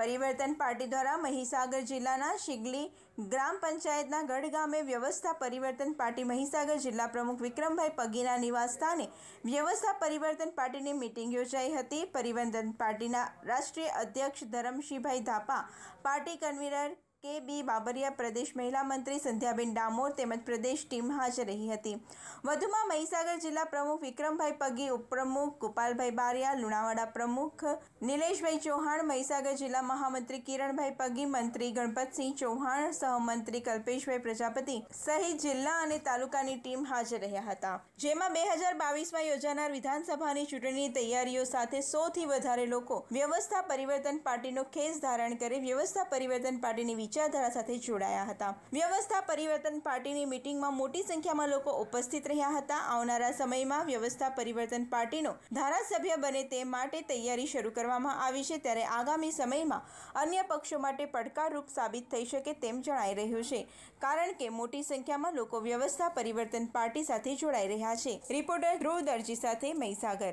પરિવર્તન પાર્ટી દ્વારા મહીસાગર જિલ્લાના શિગલી ગ્રામ પંચાયતના ગઢ ગામે વ્યવસ્થા પરિવર્તન પાર્ટી મહીસાગર જિલ્લા પ્રમુખ વિક્રમભાઈ પગીના નિવાસ સ્થાને વ્યવસ્થા પરિવર્તન પાર્ટીની મિટિંગ યોજાઈ હતી પરિવર્તન પાર્ટીના રાષ્ટ્રીય અધ્યક્ષ ધરમશીભાઈ ધાપા પાર્ટી કન્વીનર કે બી બાબરિયા પ્રદેશ મહિલા મંત્રી સંધ્યાબેન ડામોર તેમજ પ્રદેશ ટીમ હાજર રહી હતી વધુમાં મહીસાગર જિલ્લા પ્રમુખ વિક્રમભાઈ પગી ઉપપ્રમુખ ગોપાલભાઈ બારિયા લુણાવાડા પ્રમુખ નિલેશભાઈ ચૌહાણ મહીસાગર જિલ્લા મહામંત્રી કિરણભાઈ પગી મંત્રી ગણપતસિંહ ચૌહાણ સહમંત્રી કલ્પેશભાઈ પ્રજાપતિ સહિત જિલ્લા અને તાલુકાની ટીમ હાજર રહ્યા હતા જેમાં બે હજાર બાવીસમાં યોજાનાર વિધાનસભાની ચૂંટણીની તૈયારીઓ સાથે સોથી વધારે લોકો વ્યવસ્થા પરિવર્તન પાર્ટીનો ખેસ ધારણ કરી વ્યવસ્થા પરિવર્તન પાર્ટીની વિચારધારા સાથે જોડાયા હતા વ્યવસ્થા પરિવર્તન પાર્ટીની મિટિંગમાં મોટી સંખ્યામાં લોકો ઉપસ્થિત રહ્યા હતા આવનારા સમયમાં વ્યવસ્થા પરિવર્તન પાર્ટીનો ધારાસભ્ય બને તે માટે તૈયારી શરૂ કરવામાં આવી છે ત્યારે આગામી સમયમાં અન્ય પક્ષો માટે પડકારરૂપ સાબિત થઈ શકે તેમ જણાઈ રહ્યું છે કારણ કે મોટી સંખ્યામાં લોકો વ્યવસ્થા પરિવર્તન પાર્ટી સાથે જોડાઈ રહ્યા છે રિપોર્ટર ધ્રુવ દરજી સાથે મહીસાગર